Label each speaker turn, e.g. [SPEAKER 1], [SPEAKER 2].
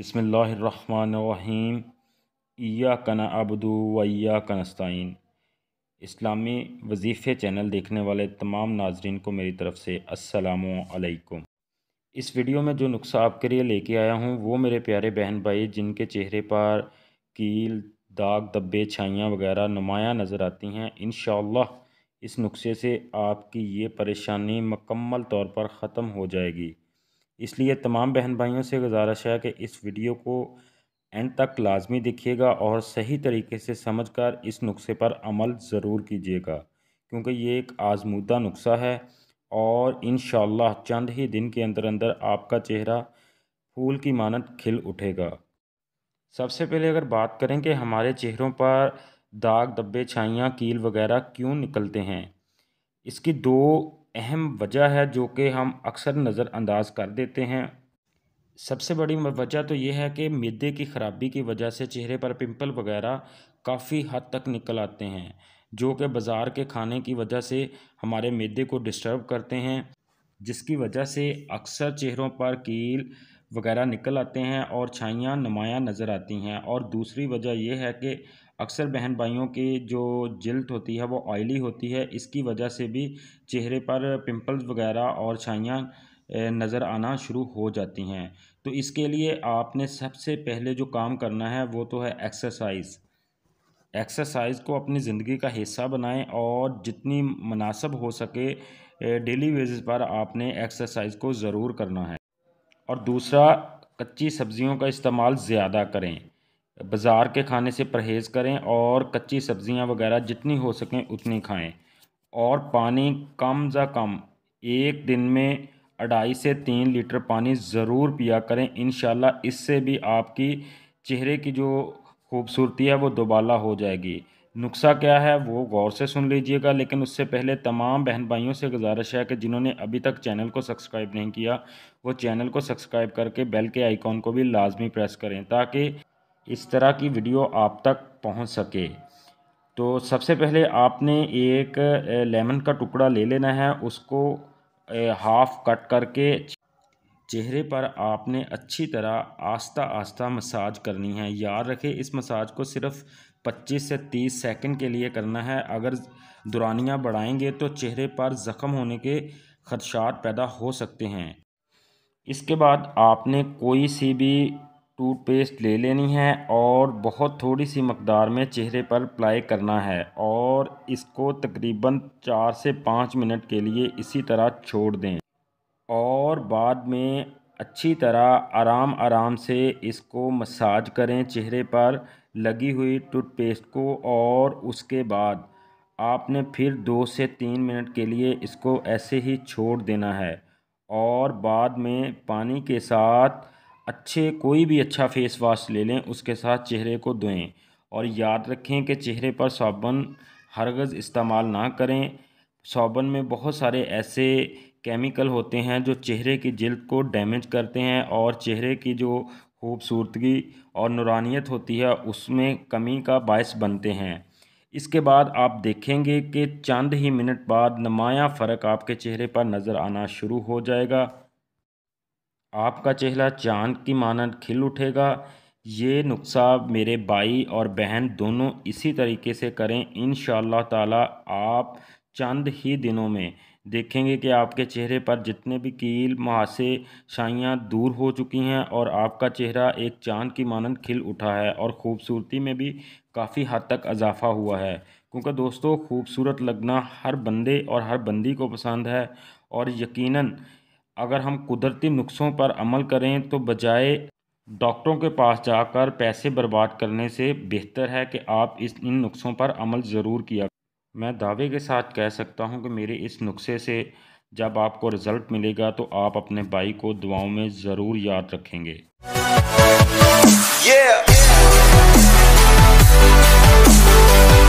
[SPEAKER 1] बसमीम या कना अबदू वैया इस्लामी वजीफ़े चैनल देखने वाले तमाम नाजरन को मेरी तरफ़ से असलकुम इस वीडियो में जो नुस्खा आपके लिए लेके आया हूँ वो मेरे प्यारे बहन भाई जिनके चेहरे पर कील दाग दब्बे छाइयाँ वगैरह नुमाया नज़र आती हैं इन इस नुस्खे से आपकी ये परेशानी मकम्मल तौर पर ख़त्म हो जाएगी इसलिए तमाम बहन भाइयों से गुजारिश है कि इस वीडियो को एंड तक लाजमी देखिएगा और सही तरीके से समझकर इस नुस्खे पर अमल ज़रूर कीजिएगा क्योंकि ये एक आजमूदा नुस्खा है और इन चंद ही दिन के अंदर अंदर आपका चेहरा फूल की मानत खिल उठेगा सबसे पहले अगर बात करें कि हमारे चेहरों पर दाग धब्बे छाइयाँ कील वगैरह क्यों निकलते हैं इसकी दो अहम वजह है जो कि हम अक्सर नज़रअंदाज कर देते हैं सबसे बड़ी वजह तो यह है कि मैदे की खराबी की वजह से चेहरे पर पिंपल वगैरह काफ़ी हद तक निकल आते हैं जो कि बाज़ार के खाने की वजह से हमारे मैदे को डिस्टर्ब करते हैं जिसकी वजह से अक्सर चेहरों पर कील वगैरह निकल आते हैं और छाइयाँ नुमायाँ नज़र आती हैं और दूसरी वजह यह है कि अक्सर बहन भाइयों की जो जल्द होती है वो ऑयली होती है इसकी वजह से भी चेहरे पर पिंपल्स वगैरह और छाइयाँ नज़र आना शुरू हो जाती हैं तो इसके लिए आपने सबसे पहले जो काम करना है वो तो है एक्सरसाइज एक्सरसाइज को अपनी ज़िंदगी का हिस्सा बनाएं और जितनी मुनासब हो सके डेली बेसिस पर आपने एक्सरसाइज को ज़रूर करना है और दूसरा कच्ची सब्ज़ियों का इस्तेमाल ज़्यादा करें बाज़ार के खाने से परहेज़ करें और कच्ची सब्ज़ियाँ वगैरह जितनी हो सकें उतनी खाएं और पानी कम ज़ा कम एक दिन में अढ़ाई से तीन लीटर पानी ज़रूर पिया करें इन इससे भी आपकी चेहरे की जो खूबसूरती है वो दोबाला हो जाएगी नुस्खा क्या है वो गौर से सुन लीजिएगा लेकिन उससे पहले तमाम बहन भाइयों से गुजारिश है कि जिन्होंने अभी तक चैनल को सब्सक्राइब नहीं किया वो चैनल को सब्सक्राइब करके बेल के आइकॉन को भी लाजमी प्रेस करें ताकि इस तरह की वीडियो आप तक पहुंच सके तो सबसे पहले आपने एक लेमन का टुकड़ा ले लेना है उसको हाफ़ कट करके चेहरे पर आपने अच्छी तरह आस्ता आस्ता मसाज करनी है याद रखें इस मसाज को सिर्फ 25 से 30 सेकंड के लिए करना है अगर दुरानियाँ बढ़ाएंगे तो चेहरे पर ज़ख़म होने के खदशात पैदा हो सकते हैं इसके बाद आपने कोई सी भी टूथपेस्ट ले लेनी है और बहुत थोड़ी सी मकदार में चेहरे पर अप्लाई करना है और इसको तकरीबन चार से पाँच मिनट के लिए इसी तरह छोड़ दें और बाद में अच्छी तरह आराम आराम से इसको मसाज करें चेहरे पर लगी हुई टूथपेस्ट को और उसके बाद आपने फिर दो से तीन मिनट के लिए इसको ऐसे ही छोड़ देना है और बाद में पानी के साथ अच्छे कोई भी अच्छा फेस वाश ले लें उसके साथ चेहरे को धोएं और याद रखें कि चेहरे पर साबुन हरगज़ इस्तेमाल ना करें साबुन में बहुत सारे ऐसे केमिकल होते हैं जो चेहरे की जिल्द को डैमेज करते हैं और चेहरे की जो खूबसूरती और नुरानियत होती है उसमें कमी का बायस बनते हैं इसके बाद आप देखेंगे कि चंद ही मिनट बाद नमाया फ़र्क आपके चेहरे पर नज़र आना शुरू हो जाएगा आपका चेहरा चांद की मानद खिल उठेगा ये नुस्खा मेरे भाई और बहन दोनों इसी तरीके से करें इन ताला आप चंद ही दिनों में देखेंगे कि आपके चेहरे पर जितने भी कील मुहासे शाइयाँ दूर हो चुकी हैं और आपका चेहरा एक चांद की मानंद खिल उठा है और ख़ूबसूरती में भी काफ़ी हद तक इजाफ़ा हुआ है क्योंकि दोस्तों खूबसूरत लगना हर बंदे और हर बंदी को पसंद है और यकीनन अगर हम कुदरती नुस्खों पर अमल करें तो बजाय डॉक्टरों के पास जाकर पैसे बर्बाद करने से बेहतर है कि आप इस इन नुस्खों पर अमल ज़रूर किया मैं दावे के साथ कह सकता हूँ कि मेरे इस नुस्खे से जब आपको रिज़ल्ट मिलेगा तो आप अपने भाई को दुआओं में ज़रूर याद रखेंगे yeah!